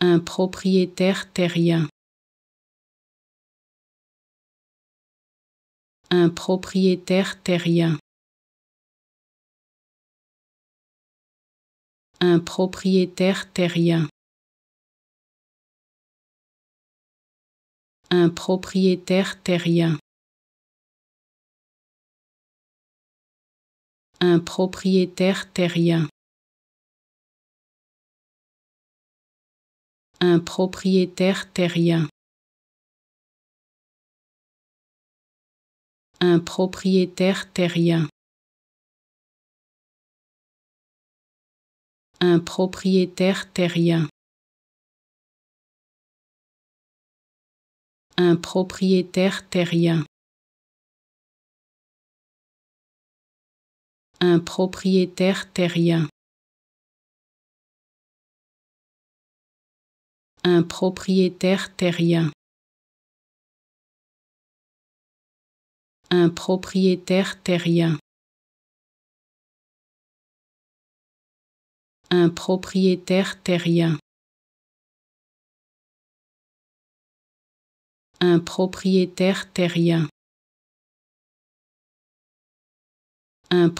un propriétaire terrien. Un propriétaire terrien. Un propriétaire terrien. Un propriétaire terrien. Un propriétaire terrien. un propriétaire terrien. Un propriétaire terrien. Un propriétaire terrien. Un propriétaire terrien. Un propriétaire terrien. un propriétaire terrien. Un propriétaire terrien. Un propriétaire terrien. Un propriétaire terrien. Un